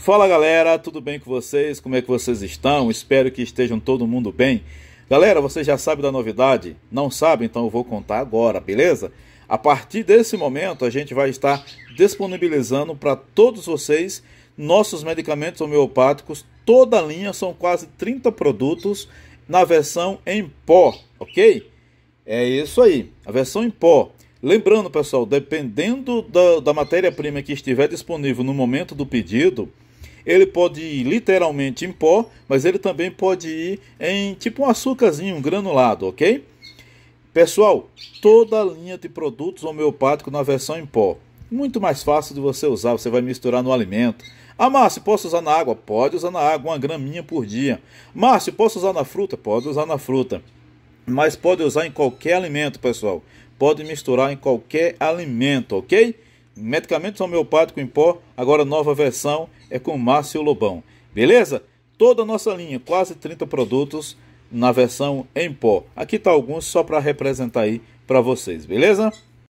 Fala galera, tudo bem com vocês? Como é que vocês estão? Espero que estejam todo mundo bem. Galera, vocês já sabem da novidade? Não sabem? Então eu vou contar agora, beleza? A partir desse momento, a gente vai estar disponibilizando para todos vocês nossos medicamentos homeopáticos. Toda a linha são quase 30 produtos na versão em pó, ok? É isso aí, a versão em pó. Lembrando, pessoal, dependendo da, da matéria-prima que estiver disponível no momento do pedido, ele pode ir literalmente em pó, mas ele também pode ir em tipo um açúcarzinho, um granulado, ok? Pessoal, toda a linha de produtos homeopáticos na versão em pó. Muito mais fácil de você usar, você vai misturar no alimento. Ah, Márcio, posso usar na água? Pode usar na água, uma graminha por dia. Márcio, posso usar na fruta? Pode usar na fruta. Mas pode usar em qualquer alimento, pessoal. Pode misturar em qualquer alimento, ok? Medicamentos Homeopático em Pó, agora nova versão, é com Márcio Lobão. Beleza? Toda a nossa linha, quase 30 produtos na versão em pó. Aqui está alguns só para representar aí para vocês, beleza?